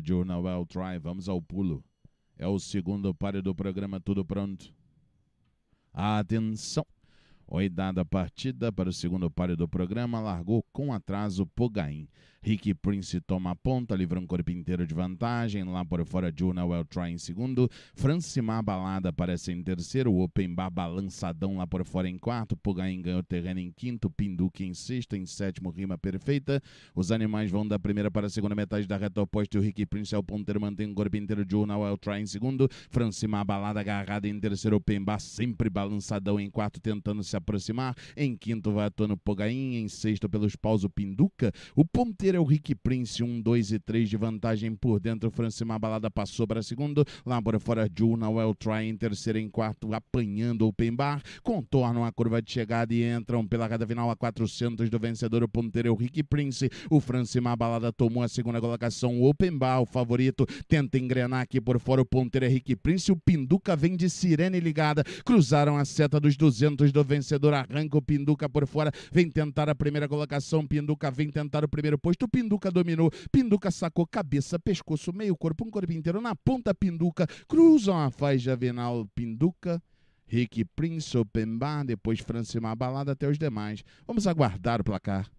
de Urnawell Try. Vamos ao pulo. É o segundo páreo do programa, tudo pronto. Atenção! Oidada partida para o segundo páreo do programa, largou com atraso Pogain. Rick Prince toma a ponta, livra um corpo inteiro de vantagem. Lá por fora, Juna Welltry em segundo. Francimar Balada aparece em terceiro. Opembar balançadão lá por fora em quarto. Pugain ganhou terreno em quinto. Pinduque em sexto. Em sétimo, Rima Perfeita. Os animais vão da primeira para a segunda metade da reta oposta. E o Rick Prince é o ponteiro, mantém um corpo inteiro. Juna Welltry em segundo. Francimar Balada agarrada em terceiro. Opembar sempre balançadão em quarto, tentando se aproximar. Em quinto, vai atuando Pogain. Em sexto, pelos paus, o Pinduca. O ponteiro terceira é o Rick Prince, um dois e três de vantagem por dentro. Francimar Balada passou para segundo. Lá por fora, Juna Well Try em terceiro em quarto, apanhando o open bar. Contornam a curva de chegada e entram pela reta final a 400 do vencedor. O ponteiro é o Rick Prince. O Francimar Balada tomou a segunda colocação. O open bar, o favorito, tenta engrenar aqui por fora. O ponteiro é Rick Prince. O Pinduca vem de sirene ligada. Cruzaram a seta dos 200 do vencedor. Arranca o Pinduca por fora. Vem tentar a primeira colocação. Pinduca vem tentar o primeiro posto rosto, Pinduca dominou, Pinduca sacou cabeça, pescoço, meio corpo, um corpo inteiro na ponta, Pinduca, cruzam a faz venal, Pinduca, Rick Prince, Pemba depois Francimar Balada até os demais. Vamos aguardar o placar.